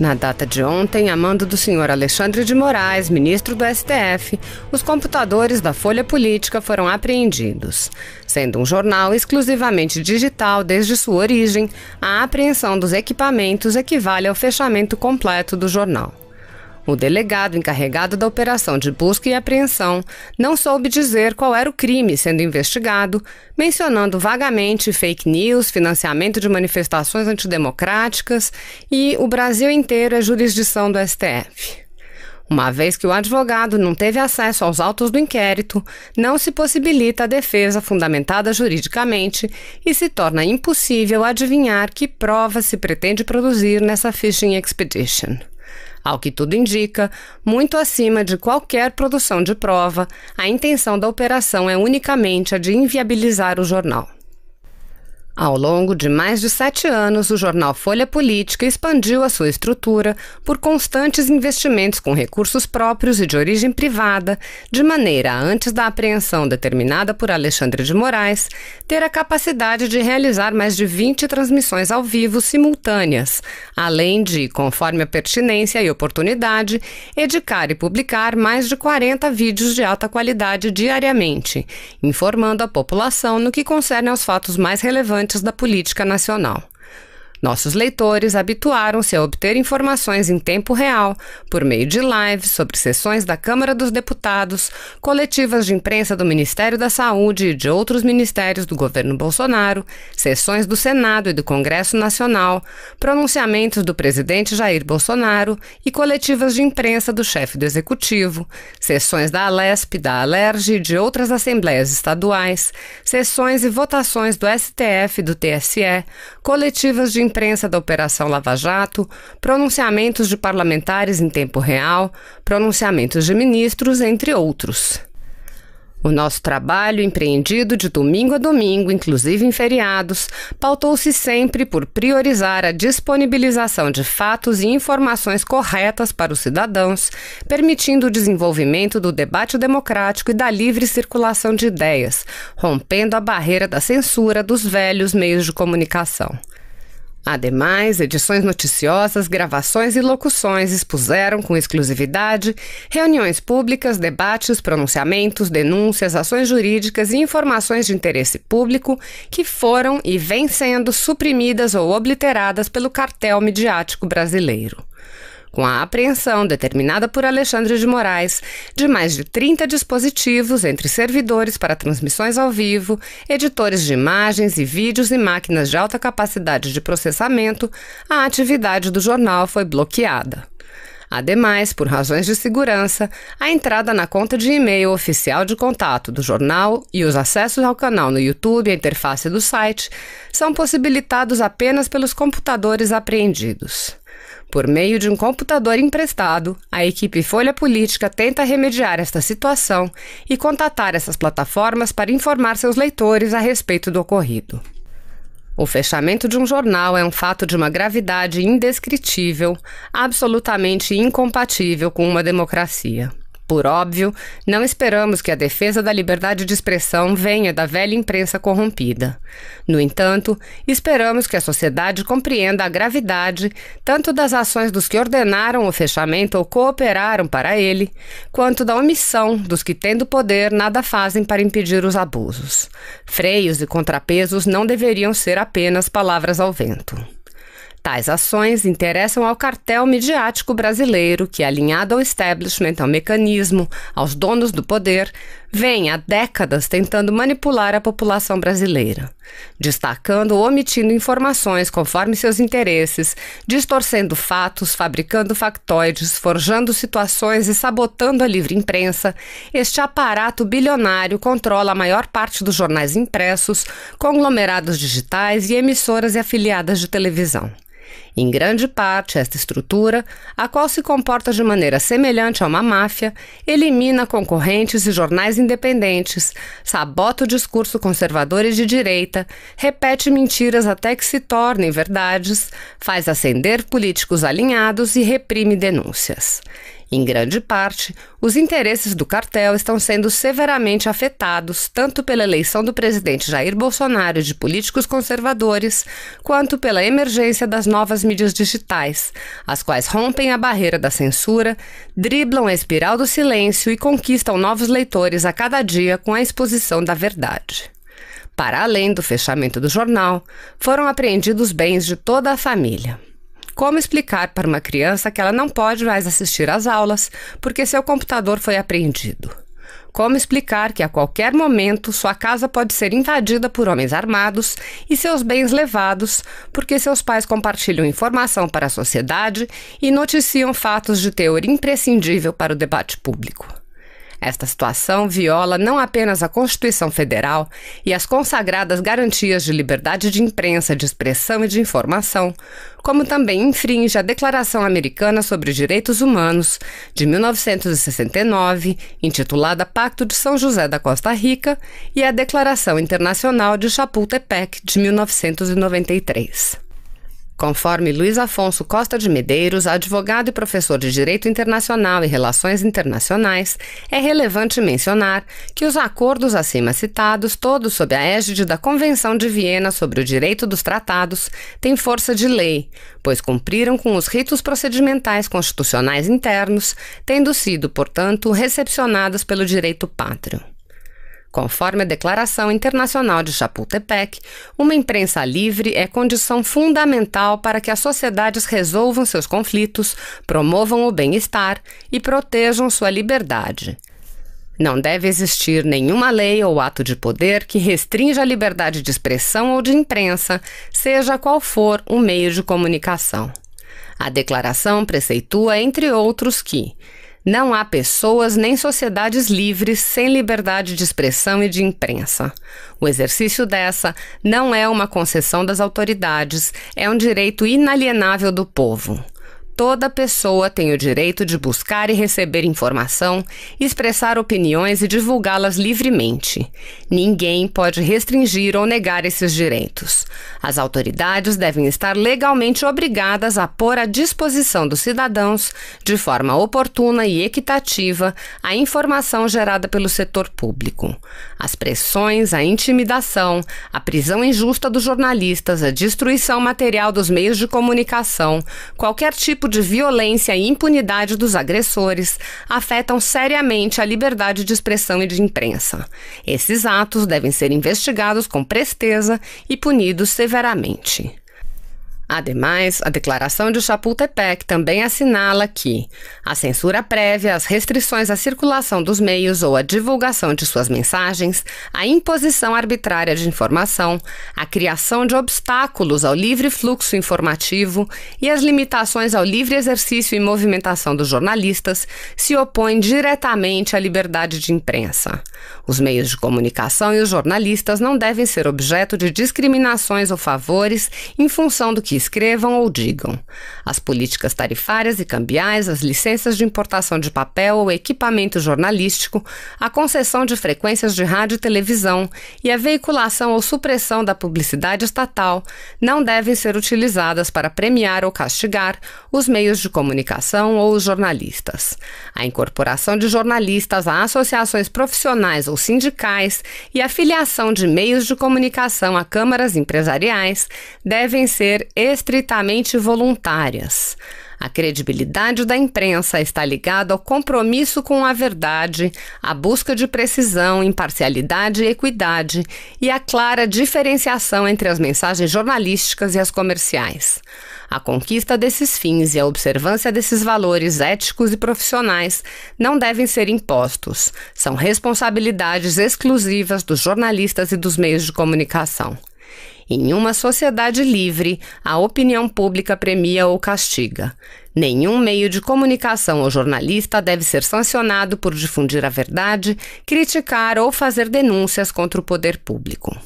Na data de ontem, a mando do senhor Alexandre de Moraes, ministro do STF, os computadores da Folha Política foram apreendidos. Sendo um jornal exclusivamente digital desde sua origem, a apreensão dos equipamentos equivale ao fechamento completo do jornal. O delegado encarregado da operação de busca e apreensão não soube dizer qual era o crime sendo investigado, mencionando vagamente fake news, financiamento de manifestações antidemocráticas e o Brasil inteiro é jurisdição do STF. Uma vez que o advogado não teve acesso aos autos do inquérito, não se possibilita a defesa fundamentada juridicamente e se torna impossível adivinhar que prova se pretende produzir nessa fishing expedition ao que tudo indica, muito acima de qualquer produção de prova, a intenção da operação é unicamente a de inviabilizar o jornal. Ao longo de mais de sete anos, o jornal Folha Política expandiu a sua estrutura por constantes investimentos com recursos próprios e de origem privada, de maneira a, antes da apreensão determinada por Alexandre de Moraes, ter a capacidade de realizar mais de 20 transmissões ao vivo simultâneas, além de, conforme a pertinência e oportunidade, editar e publicar mais de 40 vídeos de alta qualidade diariamente, informando a população no que concerne aos fatos mais relevantes da política nacional. Nossos leitores habituaram-se a obter informações em tempo real, por meio de lives sobre sessões da Câmara dos Deputados, coletivas de imprensa do Ministério da Saúde e de outros ministérios do governo Bolsonaro, sessões do Senado e do Congresso Nacional, pronunciamentos do presidente Jair Bolsonaro e coletivas de imprensa do chefe do Executivo, sessões da Alesp, da Alerj e de outras assembleias estaduais, sessões e votações do STF e do TSE, coletivas de imprensa da Operação Lava Jato, pronunciamentos de parlamentares em tempo real, pronunciamentos de ministros, entre outros. O nosso trabalho, empreendido de domingo a domingo, inclusive em feriados, pautou-se sempre por priorizar a disponibilização de fatos e informações corretas para os cidadãos, permitindo o desenvolvimento do debate democrático e da livre circulação de ideias, rompendo a barreira da censura dos velhos meios de comunicação. Ademais, edições noticiosas, gravações e locuções expuseram com exclusividade reuniões públicas, debates, pronunciamentos, denúncias, ações jurídicas e informações de interesse público que foram e vêm sendo suprimidas ou obliteradas pelo cartel midiático brasileiro com a apreensão determinada por Alexandre de Moraes de mais de 30 dispositivos, entre servidores para transmissões ao vivo, editores de imagens e vídeos e máquinas de alta capacidade de processamento, a atividade do jornal foi bloqueada. Ademais, por razões de segurança, a entrada na conta de e-mail oficial de contato do jornal e os acessos ao canal no YouTube e a interface do site são possibilitados apenas pelos computadores apreendidos. Por meio de um computador emprestado, a equipe Folha Política tenta remediar esta situação e contatar essas plataformas para informar seus leitores a respeito do ocorrido. O fechamento de um jornal é um fato de uma gravidade indescritível, absolutamente incompatível com uma democracia. Por óbvio, não esperamos que a defesa da liberdade de expressão venha da velha imprensa corrompida. No entanto, esperamos que a sociedade compreenda a gravidade tanto das ações dos que ordenaram o fechamento ou cooperaram para ele, quanto da omissão dos que, tendo poder, nada fazem para impedir os abusos. Freios e contrapesos não deveriam ser apenas palavras ao vento. Tais ações interessam ao cartel midiático brasileiro, que, alinhado ao establishment, ao mecanismo, aos donos do poder, vem há décadas tentando manipular a população brasileira, destacando ou omitindo informações conforme seus interesses, distorcendo fatos, fabricando factoides, forjando situações e sabotando a livre imprensa. Este aparato bilionário controla a maior parte dos jornais impressos, conglomerados digitais e emissoras e afiliadas de televisão. Em grande parte, esta estrutura, a qual se comporta de maneira semelhante a uma máfia, elimina concorrentes e jornais independentes, sabota o discurso conservador e de direita, repete mentiras até que se tornem verdades, faz ascender políticos alinhados e reprime denúncias. Em grande parte, os interesses do cartel estão sendo severamente afetados tanto pela eleição do presidente Jair Bolsonaro de políticos conservadores, quanto pela emergência das novas mídias digitais, as quais rompem a barreira da censura, driblam a espiral do silêncio e conquistam novos leitores a cada dia com a exposição da verdade. Para além do fechamento do jornal, foram apreendidos bens de toda a família. Como explicar para uma criança que ela não pode mais assistir às aulas porque seu computador foi apreendido? Como explicar que a qualquer momento sua casa pode ser invadida por homens armados e seus bens levados porque seus pais compartilham informação para a sociedade e noticiam fatos de teor imprescindível para o debate público? Esta situação viola não apenas a Constituição Federal e as consagradas garantias de liberdade de imprensa, de expressão e de informação, como também infringe a Declaração Americana sobre Direitos Humanos de 1969, intitulada Pacto de São José da Costa Rica, e a Declaração Internacional de Chapultepec de 1993. Conforme Luiz Afonso Costa de Medeiros, advogado e professor de Direito Internacional e Relações Internacionais, é relevante mencionar que os acordos acima citados, todos sob a égide da Convenção de Viena sobre o Direito dos Tratados, têm força de lei, pois cumpriram com os ritos procedimentais constitucionais internos, tendo sido, portanto, recepcionados pelo direito pátrio. Conforme a Declaração Internacional de Chapultepec, uma imprensa livre é condição fundamental para que as sociedades resolvam seus conflitos, promovam o bem-estar e protejam sua liberdade. Não deve existir nenhuma lei ou ato de poder que restrinja a liberdade de expressão ou de imprensa, seja qual for o meio de comunicação. A declaração preceitua, entre outros, que não há pessoas nem sociedades livres sem liberdade de expressão e de imprensa. O exercício dessa não é uma concessão das autoridades, é um direito inalienável do povo. Toda pessoa tem o direito de buscar e receber informação, expressar opiniões e divulgá-las livremente. Ninguém pode restringir ou negar esses direitos. As autoridades devem estar legalmente obrigadas a pôr à disposição dos cidadãos, de forma oportuna e equitativa, a informação gerada pelo setor público. As pressões, a intimidação, a prisão injusta dos jornalistas, a destruição material dos meios de comunicação, qualquer tipo de violência e impunidade dos agressores afetam seriamente a liberdade de expressão e de imprensa. Esses atos devem ser investigados com presteza e punidos severamente. Ademais, a declaração de Chapultepec também assinala que a censura prévia, as restrições à circulação dos meios ou à divulgação de suas mensagens, a imposição arbitrária de informação, a criação de obstáculos ao livre fluxo informativo e as limitações ao livre exercício e movimentação dos jornalistas se opõem diretamente à liberdade de imprensa. Os meios de comunicação e os jornalistas não devem ser objeto de discriminações ou favores em função do que escrevam ou digam. As políticas tarifárias e cambiais, as licenças de importação de papel ou equipamento jornalístico, a concessão de frequências de rádio e televisão e a veiculação ou supressão da publicidade estatal não devem ser utilizadas para premiar ou castigar os meios de comunicação ou os jornalistas. A incorporação de jornalistas a associações profissionais ou sindicais e a filiação de meios de comunicação a câmaras empresariais devem ser estritamente voluntárias. A credibilidade da imprensa está ligada ao compromisso com a verdade, à busca de precisão, imparcialidade e equidade e à clara diferenciação entre as mensagens jornalísticas e as comerciais. A conquista desses fins e a observância desses valores éticos e profissionais não devem ser impostos. São responsabilidades exclusivas dos jornalistas e dos meios de comunicação. Em uma sociedade livre, a opinião pública premia ou castiga. Nenhum meio de comunicação ou jornalista deve ser sancionado por difundir a verdade, criticar ou fazer denúncias contra o poder público.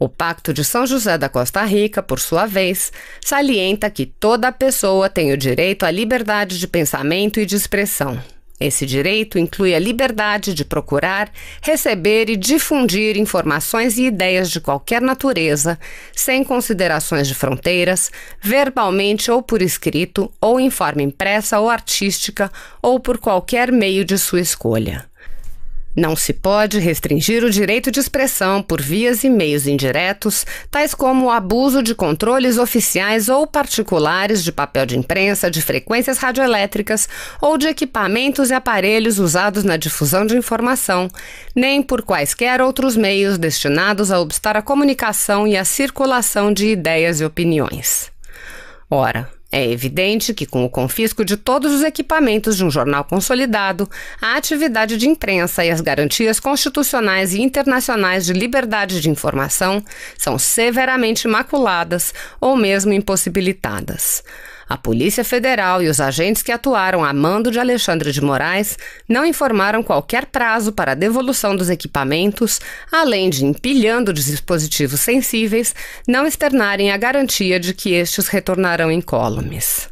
O Pacto de São José da Costa Rica, por sua vez, salienta que toda pessoa tem o direito à liberdade de pensamento e de expressão. Esse direito inclui a liberdade de procurar, receber e difundir informações e ideias de qualquer natureza, sem considerações de fronteiras, verbalmente ou por escrito, ou em forma impressa ou artística, ou por qualquer meio de sua escolha. Não se pode restringir o direito de expressão por vias e meios indiretos, tais como o abuso de controles oficiais ou particulares de papel de imprensa, de frequências radioelétricas ou de equipamentos e aparelhos usados na difusão de informação, nem por quaisquer outros meios destinados a obstar a comunicação e a circulação de ideias e opiniões. Ora, é evidente que, com o confisco de todos os equipamentos de um jornal consolidado, a atividade de imprensa e as garantias constitucionais e internacionais de liberdade de informação são severamente maculadas ou mesmo impossibilitadas. A Polícia Federal e os agentes que atuaram a mando de Alexandre de Moraes não informaram qualquer prazo para a devolução dos equipamentos, além de, empilhando dispositivos sensíveis, não externarem a garantia de que estes retornarão incólumes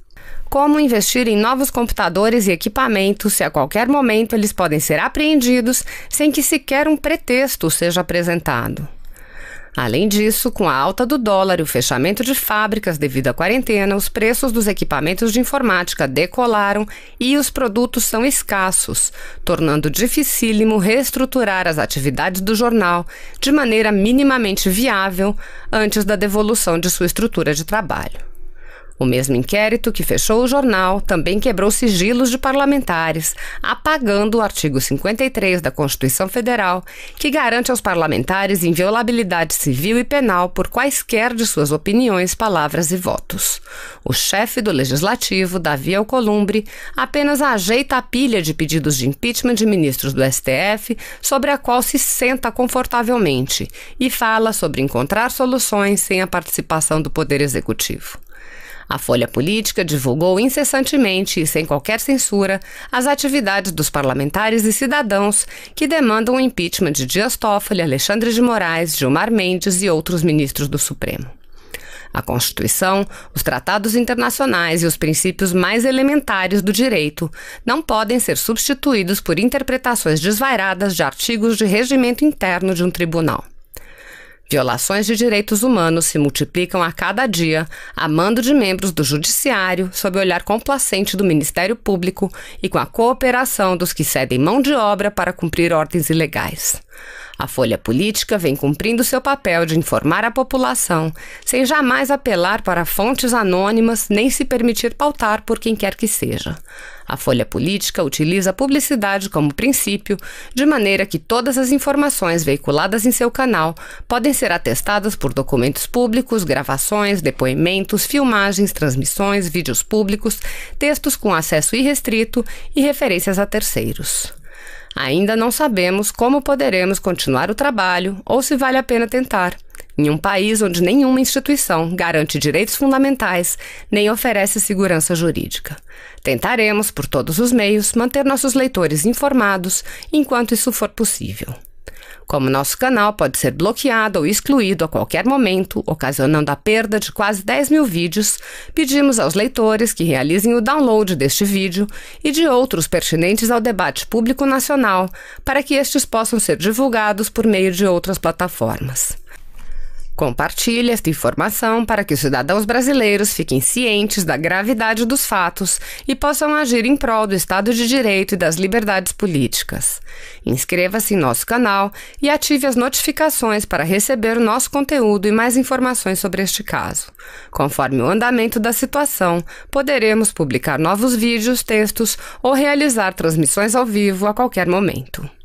como investir em novos computadores e equipamentos se a qualquer momento eles podem ser apreendidos sem que sequer um pretexto seja apresentado. Além disso, com a alta do dólar e o fechamento de fábricas devido à quarentena, os preços dos equipamentos de informática decolaram e os produtos são escassos, tornando dificílimo reestruturar as atividades do jornal de maneira minimamente viável antes da devolução de sua estrutura de trabalho. O mesmo inquérito que fechou o jornal também quebrou sigilos de parlamentares, apagando o artigo 53 da Constituição Federal, que garante aos parlamentares inviolabilidade civil e penal por quaisquer de suas opiniões, palavras e votos. O chefe do Legislativo, Davi Alcolumbre, apenas ajeita a pilha de pedidos de impeachment de ministros do STF, sobre a qual se senta confortavelmente, e fala sobre encontrar soluções sem a participação do Poder Executivo. A Folha Política divulgou incessantemente e sem qualquer censura as atividades dos parlamentares e cidadãos que demandam o impeachment de Dias Toffoli, Alexandre de Moraes, Gilmar Mendes e outros ministros do Supremo. A Constituição, os tratados internacionais e os princípios mais elementares do direito não podem ser substituídos por interpretações desvairadas de artigos de regimento interno de um tribunal. Violações de direitos humanos se multiplicam a cada dia, a mando de membros do Judiciário, sob o olhar complacente do Ministério Público e com a cooperação dos que cedem mão de obra para cumprir ordens ilegais. A Folha Política vem cumprindo seu papel de informar a população, sem jamais apelar para fontes anônimas nem se permitir pautar por quem quer que seja. A Folha Política utiliza a publicidade como princípio, de maneira que todas as informações veiculadas em seu canal podem ser atestadas por documentos públicos, gravações, depoimentos, filmagens, transmissões, vídeos públicos, textos com acesso irrestrito e referências a terceiros. Ainda não sabemos como poderemos continuar o trabalho ou se vale a pena tentar. Em um país onde nenhuma instituição garante direitos fundamentais nem oferece segurança jurídica. Tentaremos, por todos os meios, manter nossos leitores informados enquanto isso for possível. Como nosso canal pode ser bloqueado ou excluído a qualquer momento, ocasionando a perda de quase 10 mil vídeos, pedimos aos leitores que realizem o download deste vídeo e de outros pertinentes ao debate público nacional, para que estes possam ser divulgados por meio de outras plataformas. Compartilhe esta informação para que os cidadãos brasileiros fiquem cientes da gravidade dos fatos e possam agir em prol do Estado de Direito e das liberdades políticas. Inscreva-se em nosso canal e ative as notificações para receber o nosso conteúdo e mais informações sobre este caso. Conforme o andamento da situação, poderemos publicar novos vídeos, textos ou realizar transmissões ao vivo a qualquer momento.